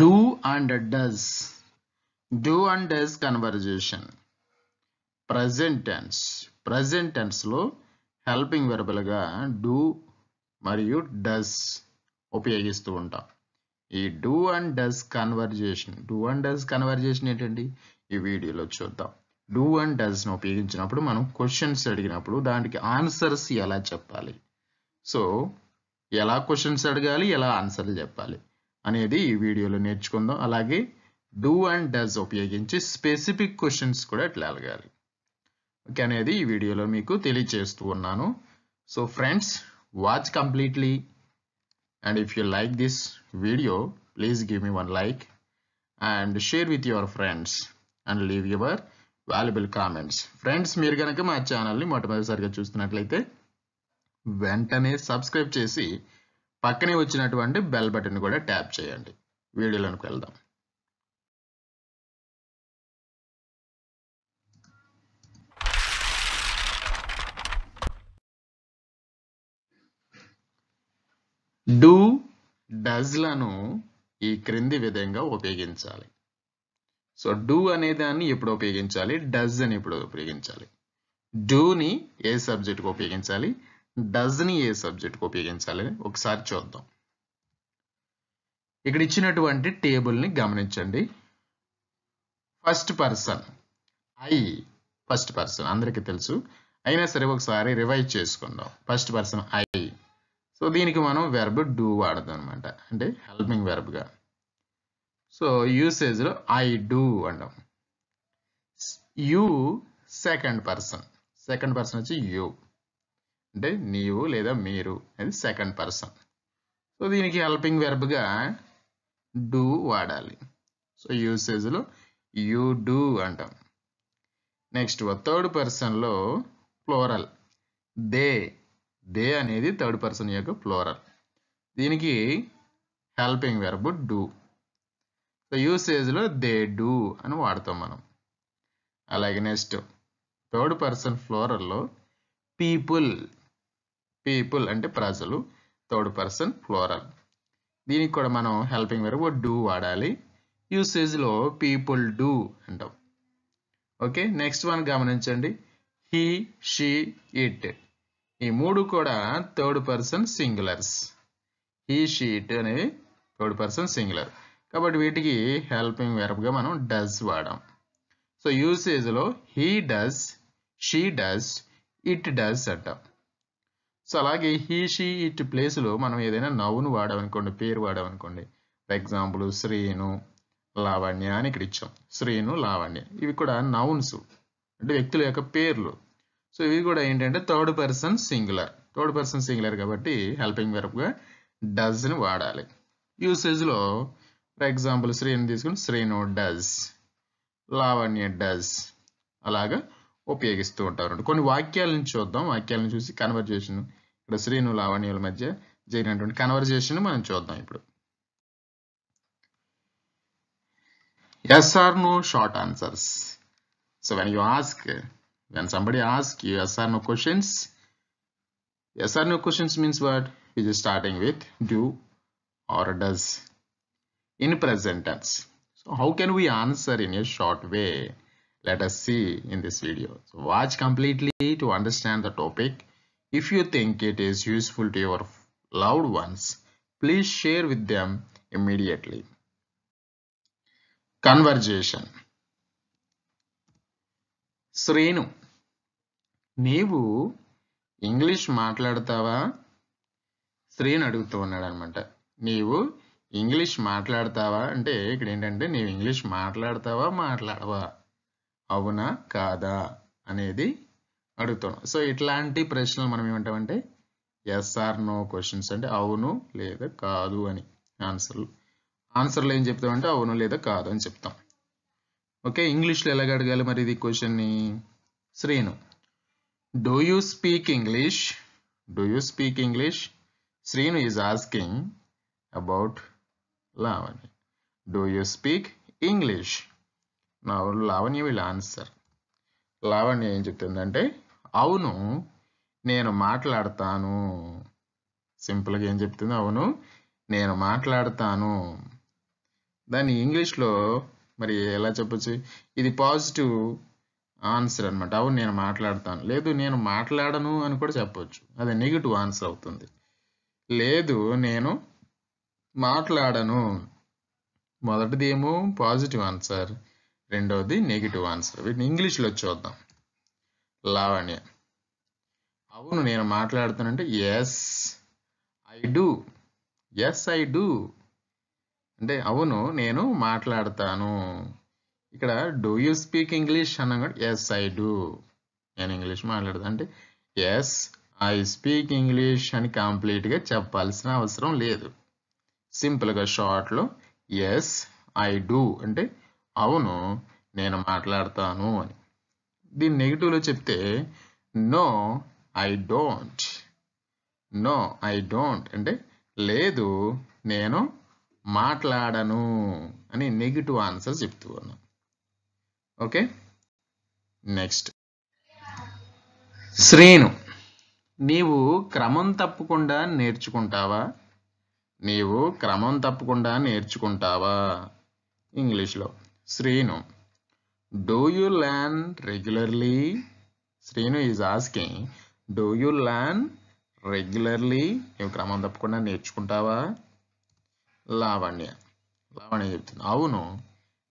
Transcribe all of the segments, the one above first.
do and does do and does conversation present tense present టెన్స్లో helping వెర్బల్గా do మరియు does ఉపయోగిస్తూ ఉంటాం ఈ do and does conversation do and does conversation ఏంటండి ఈ వీడియోలో చూద్దాం డూ అండ్ డస్ను ఉపయోగించినప్పుడు మనం క్వశ్చన్స్ అడిగినప్పుడు దానికి ఆన్సర్స్ ఎలా చెప్పాలి సో ఎలా క్వశ్చన్స్ అడగాలి ఎలా ఆన్సర్లు చెప్పాలి అనేది ఈ వీడియోలో నేర్చుకుందాం అలాగే డూ అండ్ డస్ ఉపయోగించి స్పెసిఫిక్ క్వశ్చన్స్ కూడా ఎట్లా అడగాలి ఓకే అనేది ఈ వీడియోలో మీకు తెలియచేస్తూ ఉన్నాను so friends watch completely and if you like this video please give me one like and share with your friends and leave your valuable comments friends మీరు కనుక మా ఛానల్ని మొట్టమొదటిసారిగా చూస్తున్నట్లయితే వెంటనే సబ్స్క్రైబ్ చేసి పక్కనే వచ్చినటువంటి బెల్ బటన్ కూడా ట్యాప్ చేయండి వీడియోలోకి వెళ్దాం డూ డజ్లను ఈ క్రింది విధంగా ఉపయోగించాలి సో డూ అనే దాన్ని ఎప్పుడు ఉపయోగించాలి డజ్ అని ఎప్పుడు ఉపయోగించాలి డూని ఏ సబ్జెక్ట్కి ఉపయోగించాలి డజ్ని ఏ సబ్జెక్ట్కి ఉపయోగించాలని ఒకసారి చూద్దాం ఇక్కడ ఇచ్చినటువంటి టేబుల్ని గమనించండి first person I first person అందరికీ తెలుసు అయినా సరే ఒకసారి రివైజ్ చేసుకుందాం ఫస్ట్ పర్సన్ ఐ సో దీనికి మనం వెర్బ్ డూ వాడదాం అనమాట అంటే హెల్పింగ్ వెర్బ్గా సో యూసేజ్లో ఐ డూ అంటాం you second person second person వచ్చి యూ అంటే నీవు లేదా మీరు అది సెకండ్ పర్సన్ సో దీనికి హెల్పింగ్ వెర్బ్గా డూ వాడాలి సో యూసేజ్లో యూ డూ అంటాం నెక్స్ట్ థర్డ్ పర్సన్లో ఫ్లోరల్ దే దే అనేది థర్డ్ పర్సన్ యొక్క ఫ్లోరల్ దీనికి హెల్పింగ్ వెర్బ్ డూ సో యూసేజ్లో దే డూ అని వాడతాం మనం అలాగే నెక్స్ట్ థర్డ్ పర్సన్ ఫ్లోరల్లో పీపుల్ పీపుల్ అంటే ప్రజలు థర్డ్ పర్సన్ ఫ్లోరల్ దీనికి కూడా మనం హెల్పింగ్ ఓ డూ వాడాలి యూసేజ్లో పీపుల్ డూ అంటాం ఓకే నెక్స్ట్ వన్ గమనించండి హీ షీ ఇట్ ఈ మూడు కూడా third person singulars he she it అనేవి థర్డ్ పర్సన్ సింగులర్ కాబట్టి వీటికి హెల్పింగ్ వెరబ్గా మనం డస్ వాడాం సో యూసేజ్లో he does she does it does అంటాం సో అలాగే హీ షీ ఇట్ ప్లేస్లో మనం ఏదైనా నవ్వును వాడామనుకోండి పేరు వాడామనుకోండి ఫర్ ఎగ్జాంపుల్ శ్రీను లావణ్య అని ఇక్కడ ఇచ్చాం శ్రీను లావణ్య ఇవి కూడా నౌన్స్ అంటే వ్యక్తుల యొక్క పేర్లు సో ఇవి కూడా ఏంటంటే third person singular third person singular కాబట్టి హెల్పింగ్ వెరప్గా డజ్ని వాడాలి యూసేజ్లో ఫర్ ఎగ్జాంపుల్ శ్రీను తీసుకుని శ్రీను డజ్ లావణ్య డజ్ అలాగా ఉపయోగిస్తూ ఉంటారు కొన్ని వాక్యాలను yes or no short answers so when you ask when somebody asks you yes or no questions yes or no questions means what which is starting with do or does in present tense so how can we answer in a short way let us see in this video. watch completely to understand the topic. If you think it is useful to your loved ones, please share with them immediately. Conversation Srinu Nevu English Matladatava Srinadutunadan Mata Nevu English Matladatava and take it in English Matladatava Matladava. Matlada. అవునా కాదా అనేది అడుగుతాం so ఇట్లాంటి ప్రశ్నలు మనం ఏమంటామంటే SR no questions అంటే అవును లేదా కాదు అని ఆన్సర్లు ఆన్సర్లు ఏం చెప్తామంటే అవును లేదా కాదు అని చెప్తాం ఓకే ఇంగ్లీష్లో ఎలాగ అడగాలి మరి ఇది క్వశ్చన్ని Srinu do you speak English do you speak English Srinu is asking about Lavanya do you speak English నా లావణ్య వీళ్ళు ఆన్సర్ లావణ్య ఏం చెప్తుందంటే అవును నేను మాట్లాడతాను సింపుల్గా ఏం చెప్తుంది అవును నేను మాట్లాడతాను దాన్ని ఇంగ్లీష్లో మరి ఎలా చెప్పచ్చు ఇది పాజిటివ్ ఆన్సర్ అనమాట అవును నేను మాట్లాడతాను లేదు నేను మాట్లాడను అని కూడా చెప్పవచ్చు అది నెగిటివ్ ఆన్సర్ అవుతుంది లేదు నేను మాట్లాడను మొదటిది ఏమో పాజిటివ్ ఆన్సర్ రెండవది నెగిటివ్ ఆన్సర్ వీటిని ఇంగ్లీష్లో చూద్దాం లావణ్య అవును నేను మాట్లాడుతానంటే yes I do yes I do అంటే అవును నేను మాట్లాడతాను ఇక్కడ డూ యూ స్పీక్ ఇంగ్లీష్ అన్నా కూడా ఎస్ ఐ డూ నేను ఇంగ్లీష్ మాట్లాడతాను అంటే ఎస్ ఐ స్పీక్ ఇంగ్లీష్ అని కంప్లీట్గా చెప్పాల్సిన అవసరం లేదు సింపుల్గా షార్ట్లో ఎస్ ఐ డూ అంటే అవును నేను మాట్లాడతాను అని దీని నెగిటివ్లో చెప్తే no I don't no I don't అంటే లేదు నేను మాట్లాడను అని నెగిటివ్ ఆన్సర్ చెప్తూ ఉన్నా ఓకే నెక్స్ట్ శ్రీను నీవు క్రమం తప్పకుండా నేర్చుకుంటావా నీవు క్రమం తప్పకుండా నేర్చుకుంటావా ఇంగ్లీష్లో Srinu do you learn regularly Srinu is asking do you learn regularly నువ్వు క్రమం తప్పకుండా నేర్చుకుంటావా లావణ్య లావణ్య చెప్తుంది అవును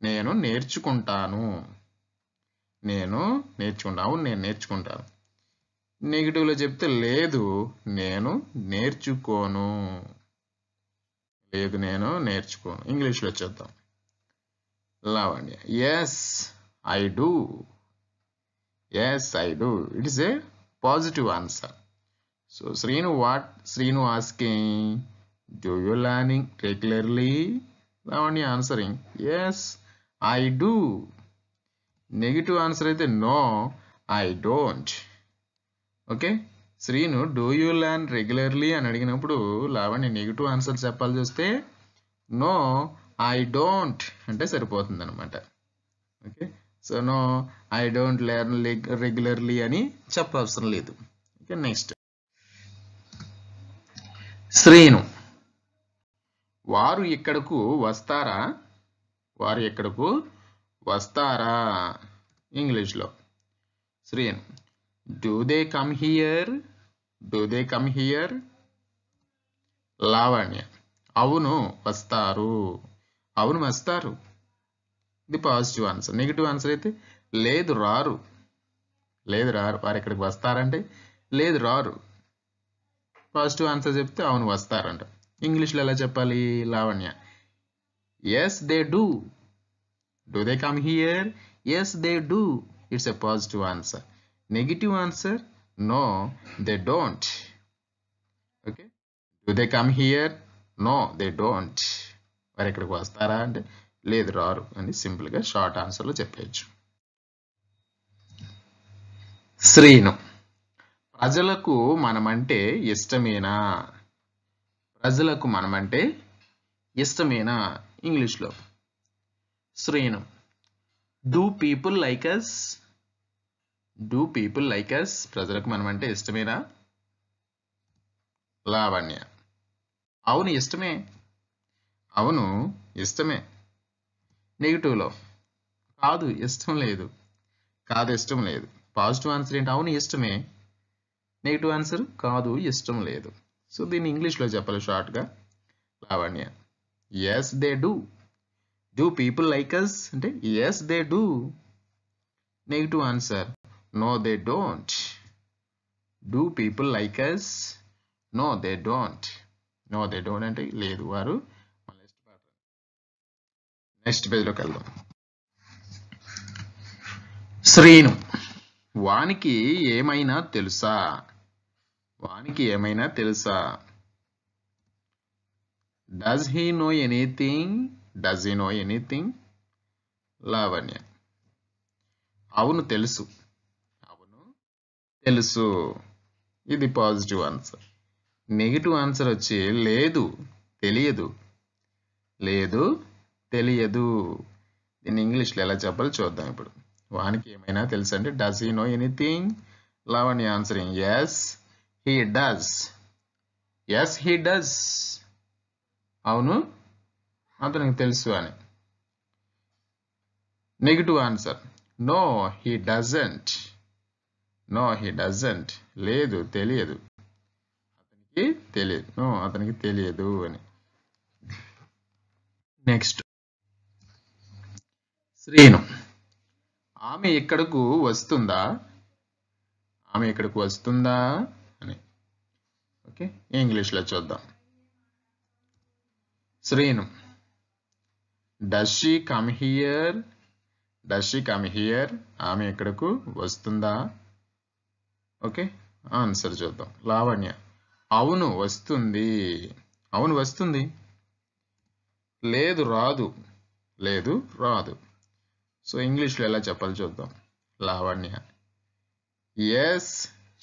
నేను నేర్చుకుంటాను నేను నేర్చుకుంటా అవును నేను నేర్చుకుంటాను నెగిటివ్లో చెప్తే లేదు నేను నేర్చుకోను లేదు నేను నేర్చుకోను ఇంగ్లీష్లో చేద్దాం Lavanya. Yes, I do. Yes, I do. It is a positive answer. So, Srinu, what? Srinu asking, do you learning regularly? Lavanya answering, yes, I do. Negative answer అయితే no I don't okay Srinu do you learn regularly అని అడిగినప్పుడు Lavanya negative answer చెప్పాల్సి వస్తే no I don't అంటే సరిపోతుంది అనమాట okay so no I don't learn regularly అని చెప్పవసరం లేదు ఓకే నెక్స్ట్ శ్రీను వారు ఇక్కడకు వస్తారా వారు ఇక్కడకు వస్తారా ఇంగ్లీష్లో Srinu do they come here do they come here Lavanya అవును వస్తారు అవును వస్తారు ఇది పాజిటివ్ ఆన్సర్ నెగిటివ్ ఆన్సర్ అయితే లేదు రారు లేదు రారు వారు ఇక్కడికి వస్తారంటే లేదు రారు పాజిటివ్ ఆన్సర్ చెప్తే అవును వస్తారంట ఇంగ్లీష్లో ఎలా చెప్పాలి Lavanya yes they do do they come here yes they do it's a positive answer negative answer no they don't okay do they come here no they don't వారు ఇక్కడికి వస్తారా అంటే లేదు రారు అని సింపుల్గా షార్ట్ ఆన్సర్లో చెప్పేయచ్చు శ్రీను ప్రజలకు మనమంటే ఇష్టమేనా ప్రజలకు మనమంటే ఇష్టమేనా ఇంగ్లీష్లో Srinu do people like us do people like us ప్రజలకు మనమంటే ఇష్టమేనా లావణ్య అవును ఇష్టమే అవును ఇష్టమే నెగిటివ్లో కాదు ఇష్టం లేదు కాదు ఇష్టం లేదు పాజిటివ్ ఆన్సర్ ఏంటి అవును ఇష్టమే నెగిటివ్ ఆన్సర్ కాదు ఇష్టం లేదు సో దీన్ని ఇంగ్లీష్లో చెప్పాలి షార్ట్గా Lavanya yes they do do people like us అంటే yes they do negative answer no they don't do people like us no they don't no they don't అంటే లేదు వారు నెక్స్ట్ పేజ్లోకి వెళ్దాం శ్రీను వానికి ఏమైనా తెలుసా వానికి ఏమైనా తెలుసా does he know anything does he know anything Lavanya అవును తెలుసు అవును తెలుసు ఇది పాజిటివ్ ఆన్సర్ నెగిటివ్ ఆన్సర్ వచ్చి లేదు తెలియదు లేదు తెలియదు దీన్ని ఇంగ్లీష్లో ఎలా చెప్పాలో చూద్దాం ఇప్పుడు వానికి ఏమైనా తెలుసు అంటే does he know anything Lavanya answering yes he does yes he does అవును అతనికి తెలుసు అని negative answer no he doesn't no he doesn't లేదు తెలియదు అతనికి తెలియదు నో అతనికి తెలియదు అని నెక్స్ట్ శ్రీను ఆమె ఇక్కడకు వస్తుందా ఆమె ఇక్కడకు వస్తుందా అని ఓకే ఇంగ్లీష్లో చూద్దాం Srinu does she come here does she come here ఆమె ఇక్కడకు వస్తుందా ఓకే ఆన్సర్ చూద్దాం లావణ్య అవును వస్తుంది అవును వస్తుంది లేదు రాదు లేదు రాదు సో ఇంగ్లీష్లో ఎలా చెప్పాలి చూద్దాం Lavanya yes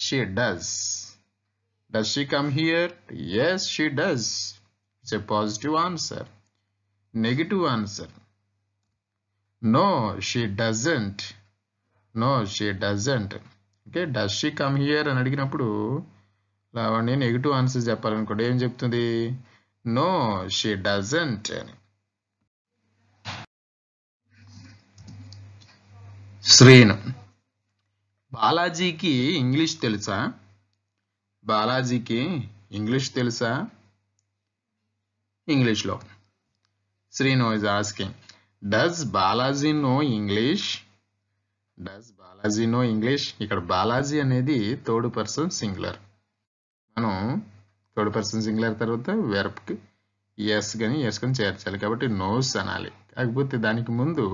she does does she come here yes she does it's a positive answer negative answer no she doesn't no she doesn't okay does she come here అని అడిగినప్పుడు లావణ్య నెగిటివ్ ఆన్సర్ చెప్పాలనుకోండి ఏం చెప్తుంది నో షీ డజంట్ అని శ్రేణు బాలాజీకి English తెలుసా బాలాజీకి English తెలుసా ఇంగ్లీష్లో Srinu is asking does Balaji know English does Balaji know English ఇక్కడ బాలాజీ అనేది థర్డ్ పర్సన్ సింగులర్ మనం థర్డ్ పర్సన్ సింగులర్ తర్వాత వెర్బ్కి ఎస్ కానీ ఎస్ కానీ చేర్చాలి కాబట్టి నోస్ అనాలి కాకపోతే దానికి ముందు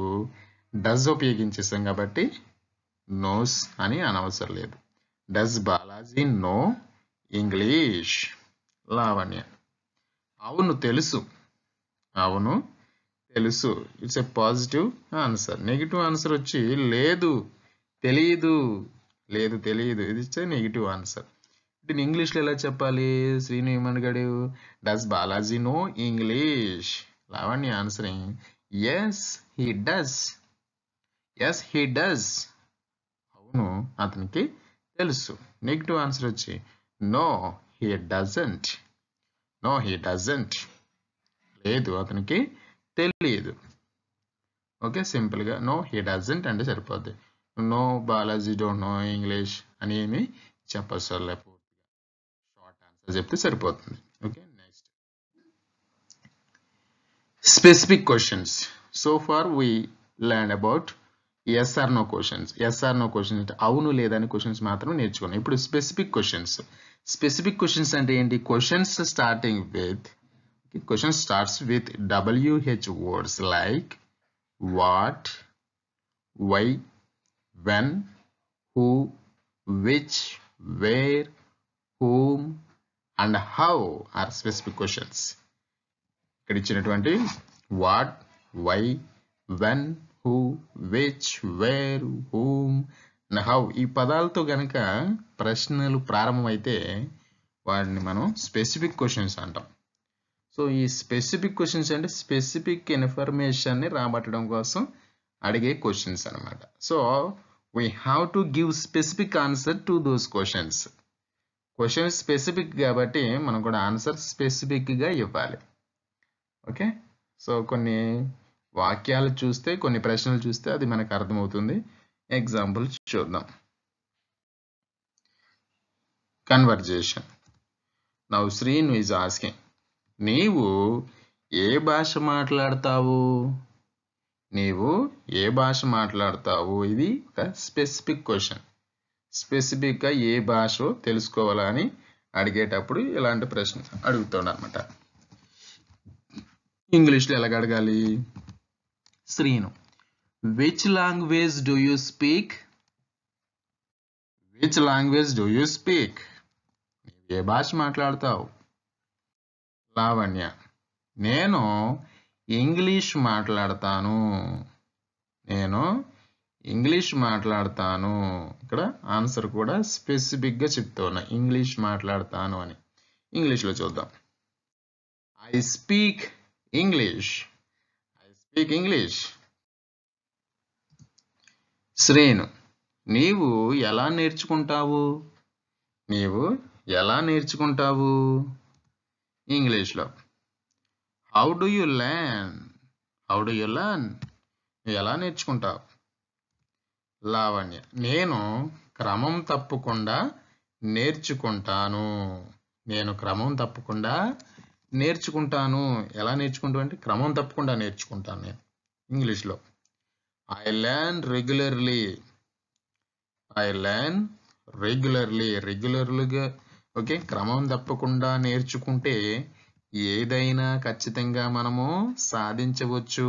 డజ్ ఉపయోగించేసాం కాబట్టి నోస్ అని అనవసరం లేదు does Balaji know English Lavanya అవును తెలుసు అవును తెలుసు it's a positive answer negative answer వచ్చి లేదు తెలియదు లేదు తెలియదు ఇది ఇచ్చే నెగిటివ్ ఆన్సర్ దీన్ని ఇంగ్లీష్లో ఎలా చెప్పాలి శ్రీను ఏమనగాడు does Balaji know English Lavanya answering yes he does yes he does అవును అతనికి తెలుసు నెగిటివ్ ఆన్సర్ వచ్చి no he doesn't no he doesn't లేదు అతనికి తెలియదు ఓకే సింపుల్గా నో హీ డజంట్ అంటే సరిపోద్ది no Balaji don't know English అని ఏమి చెప్పసర్లే షార్ట్ ఆన్సర్ చెప్తే సరిపోతుంది okay next specific questions so far we learn about yes or no questions yes or no questions అంటే అవును లేదని క్వశ్చన్స్ మాత్రం నేర్చుకున్నాం ఇప్పుడు స్పెసిఫిక్ క్వశ్చన్స్ స్పెసిఫిక్ క్వశ్చన్స్ అంటే ఏంటి questions starting with question starts with WH words like what why when who which where whom and how are specific questions ఇక్కడ ఇచ్చినటువంటి what why when who which where whom and how ఈ పదాలతో గనక ప్రశ్నలు ప్రారంభమైతే వాటిని మనం స్పెసిఫిక్ క్వశ్చన్స్ అంటాం సో ఈ స్పెసిఫిక్ క్వశ్చన్స్ అంటే స్పెసిఫిక్ ఇన్ఫర్మేషన్ని రాబట్టడం కోసం అడిగే క్వశ్చన్స్ అనమాట so we have to give specific answer to those questions question specific కాబట్టి మనం కూడా ఆన్సర్ స్పెసిఫిక్గా ఇవ్వాలి ఓకే సో కొన్ని వాక్యాలు చూస్తే కొన్ని ప్రశ్నలు చూస్తే అది మనకు అర్థమవుతుంది ఎగ్జాంపుల్ చూద్దాం conversation now Srinu is asking నీవు ఏ భాష మాట్లాడతావు నీవు ఏ భాష మాట్లాడతావు ఇది ఒక స్పెసిఫిక్ క్వశ్చన్ స్పెసిఫిక్గా ఏ భాషో తెలుసుకోవాలని అడిగేటప్పుడు ఇలాంటి ప్రశ్న అడుగుతాడు అనమాట ఇంగ్లీష్లో ఎలాగ అడగాలి Srinu which language do you speak which language do you speak ఏ భాష మాట్లాడతావు లావణ్య నేను ఇంగ్లీష్ మాట్లాడతాను నేను ఇంగ్లీష్ మాట్లాడతాను ఇక్కడ ఆన్సర్ కూడా స్పెసిఫిక్గా చెప్తూ ఉన్నా ఇంగ్లీష్ మాట్లాడతాను అని ఇంగ్లీష్లో చూద్దాం I speak English speak English Srinu నీవు ఎలా నేర్చుకుంటావు నీవు ఎలా నేర్చుకుంటావు ఇంగ్లీష్లో how do you learn how do you learn నువ్వు ఎలా నేర్చుకుంటావు లావణ్య నేను క్రమం తప్పకుండా నేర్చుకుంటాను నేను క్రమం తప్పకుండా నేర్చుకుంటాను ఎలా నేర్చుకుంటాను అంటే క్రమం తప్పకుండా నేర్చుకుంటాను నేను ఇంగ్లీష్లో I learn regularly I learn regularly రెగ్యులర్లుగా ఓకే క్రమం తప్పకుండా నేర్చుకుంటే ఏదైనా ఖచ్చితంగా మనము సాధించవచ్చు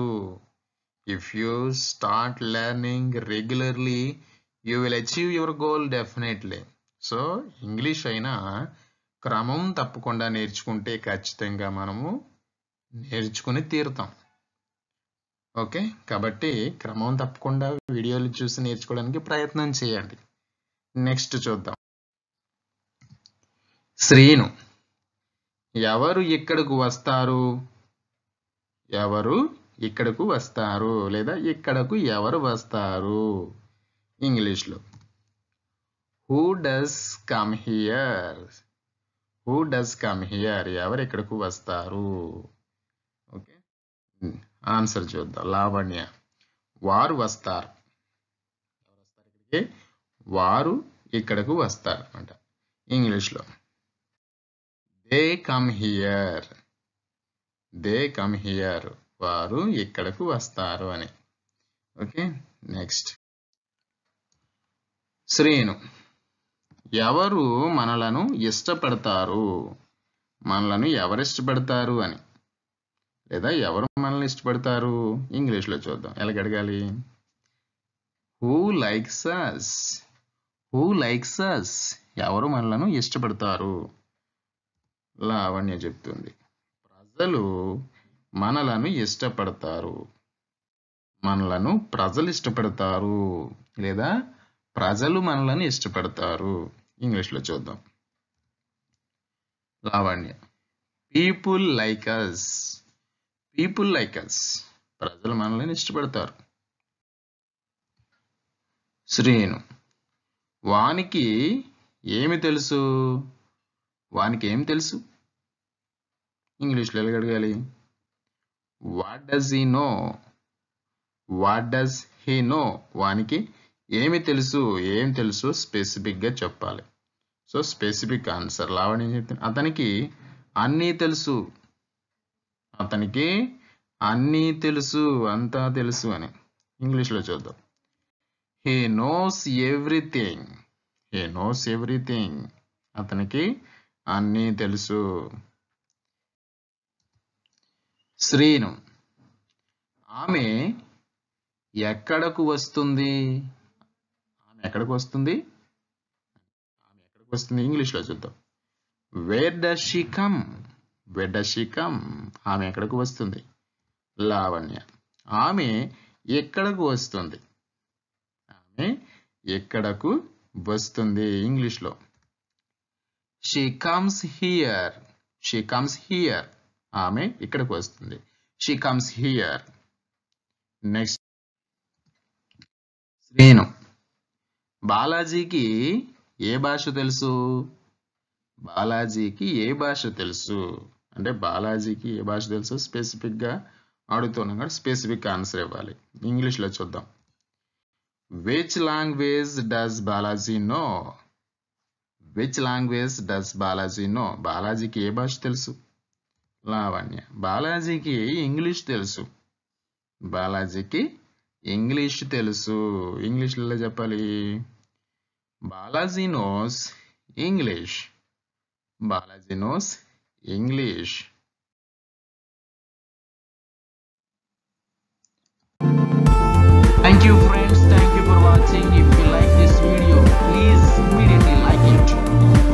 if you start learning regularly you will achieve your goal definitely so English అయినా క్రమం తప్పకుండా నేర్చుకుంటే ఖచ్చితంగా మనము నేర్చుకుని తీరుతాం ఓకే కాబట్టి క్రమం తప్పకుండా వీడియోలు చూసి నేర్చుకోవడానికి ప్రయత్నం చేయండి నెక్స్ట్ చూద్దాం శ్రీను ఎవరు ఇక్కడకు వస్తారు ఎవరు ఇక్కడకు వస్తారు లేదా ఇక్కడకు ఎవరు వస్తారు ఇంగ్లీష్లో who does come here who does come here ఎవరు ఇక్కడకు వస్తారు ఓకే ఆన్సర్ hmm. చూద్దాం లావణ్య వారు వస్తారు ఇక్కడికి వారు ఇక్కడకు వస్తారు అనమాట ఇంగ్లీష్లో they come here they come here వారు ఇక్కడకు వస్తారు అని ఓకే నెక్స్ట్ శ్రీను ఎవరు మనలను ఇష్టపడతారు మనలను ఎవరు ఇష్టపడతారు అని లేదా ఎవరు మనల్ని ఇష్టపడతారు ఇంగ్లీష్లో చూద్దాం ఎలాగడగాలి who likes us who likes us ఎవరు మనలను ఇష్టపడతారు లావణ్య చెప్తుంది ప్రజలు మనలను ఇష్టపడతారు మనలను ప్రజలు ఇష్టపడతారు లేదా ప్రజలు మనలను ఇష్టపడతారు ఇంగ్లీష్లో చూద్దాం Lavanya people like us people like us ప్రజలు మనల్ని ఇష్టపడతారు శ్రీను వానికి ఏమి తెలుసు వానికి ఏమి తెలుసు ఇంగ్లీష్లో ఎలా అడగాలి what does he know what does he know వానికి ఏమి తెలుసు ఏం తెలుసు స్పెసిఫిక్గా చెప్పాలి సో స్పెసిఫిక్ ఆన్సర్ లావణ్య చెప్తాను అతనికి అన్నీ తెలుసు అతనికి అన్నీ తెలుసు అంతా తెలుసు అని ఇంగ్లీష్లో చూద్దాం he knows everything he knows everything అతనికి అన్నీ తెలుసు శ్రీను ఆమె ఎక్కడకు వస్తుంది ఆమె ఎక్కడికి వస్తుంది ఆమె ఎక్కడికి వస్తుంది ఇంగ్లీష్లో చూద్దాం where does she come where does she come ఆమె ఎక్కడికి వస్తుంది లావణ్య ఆమె ఎక్కడకు వస్తుంది ఆమె ఎక్కడకు వస్తుంది ఇంగ్లీష్లో she comes here she comes here ఆమె ఇక్కడికి వస్తుంది she comes here next Srinu బాలాజీకి ఏ భాష తెలుసు బాలాజీకి ఏ భాష తెలుసు అంటే బాలాజీకి ఏ భాష తెలుసు స్పెసిఫిక్గా అడుగుతున్నాం కానీ స్పెసిఫిక్ ఆన్సర్ ఇవ్వాలి ఇంగ్లీష్లో చూద్దాం which language does Balaji know which language does Balaji know బాలాజీకి ఏ భాష తెలుసు లావణ్య బాలాజీకి ఇంగ్లీష్ తెలుసు బాలాజీకి ఇంగ్లీష్ తెలుసు ఇంగ్లీష్లో చెప్పాలి Balaji knows English. Balaji knows English. Thank you friends. Thank you for watching. If you like this video, please immediately like it.